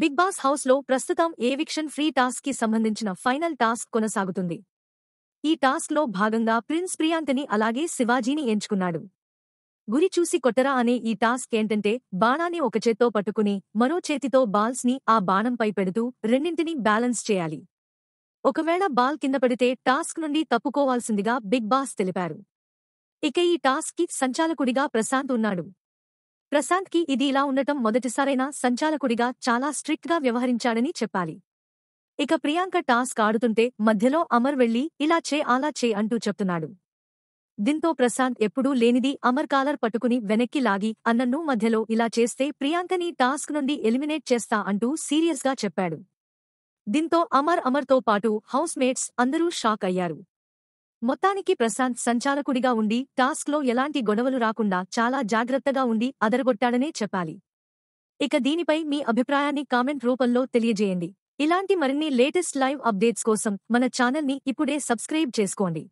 big boss house లో ప్రస్తుతం ఏవిక్షన్ free task కి సంబంధించిన ఫైనల్ టాస్క్ కొనసాగుతుంది ఈ టాస్క్ లో భాగంగా ప్రిన్స్ ప్రియాంతని అలాగే శివాజీని ఎంచుకున్నాడు గురి చూసి కొట్టరా అనే ఈ టాస్క్ ఏంటంటే బాణాన్ని ఒక చేత్తో పట్టుకుని మరో చేతితో బాల్స్ ని ఆ బాణంపై పెడుతూ రెండింటినీ బ్యాలెన్స్ చేయాలి ఒకవేళ బాల్ కింద పడితే టాస్క్ నుండి తప్పుకోవాల్సిందిగా బిగ్ బాస్ తెలిపారు ఇక ఈ టాస్క్ కి సంచాలకుడిగా ప్రశాంత్ ఉన్నాడు ప్రశాంత్ కి ఇది ఇలా ఉండటం మొదటిసారైనా సంచాలకుడిగా చాలా స్ట్రిక్ట్ గా వ్యవహరించాడని చెప్పాలి ఇక ప్రియాంక టాస్క్ ఆడుతుంటే మధ్యలో అమర్ వెళ్లి ఇలా చే అలా చే అంటూ చెప్తున్నాడు దీంతో ప్రశాంత్ ఎప్పుడూ లేనిది అమర్ కాలర్ పట్టుకుని వెనక్కి లాగి అన్నన్ను మధ్యలో ఇలా చేస్తే ప్రియాంకని టాస్క్ నుండి ఎలిమినేట్ చేస్తా అంటూ సీరియస్గా చెప్పాడు దీంతో అమర్ అమర్తో పాటు హౌస్ మేట్స్ అందరూ షాక్ అయ్యారు మొత్తానికి ప్రశాంత్ సంచాలకుడిగా ఉండి టాస్క్లో ఎలాంటి గొడవలు రాకుండా చాలా జాగ్రత్తగా ఉండి అదరగొట్టాడనే చెప్పాలి ఇక దీనిపై మీ అభిప్రాయాన్ని కామెంట్ రూపంలో తెలియజేయండి ఇలాంటి మరిన్ని లేటెస్ట్ లైవ్ అప్డేట్స్ కోసం మన ఛానల్ని ఇప్పుడే సబ్స్క్రైబ్ చేసుకోండి